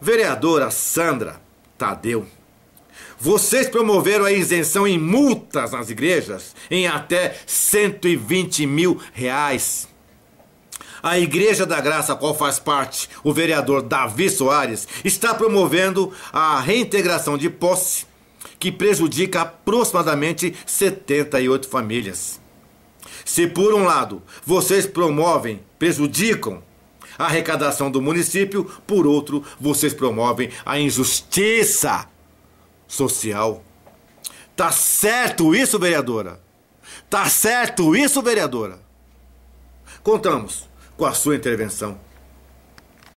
Vereadora Sandra Tadeu, vocês promoveram a isenção em multas nas igrejas em até 120 mil reais. A Igreja da Graça, a qual faz parte o vereador Davi Soares, está promovendo a reintegração de posse que prejudica aproximadamente 78 famílias. Se por um lado vocês promovem, prejudicam arrecadação do município, por outro, vocês promovem a injustiça social. Tá certo isso, vereadora? Tá certo isso, vereadora? Contamos com a sua intervenção.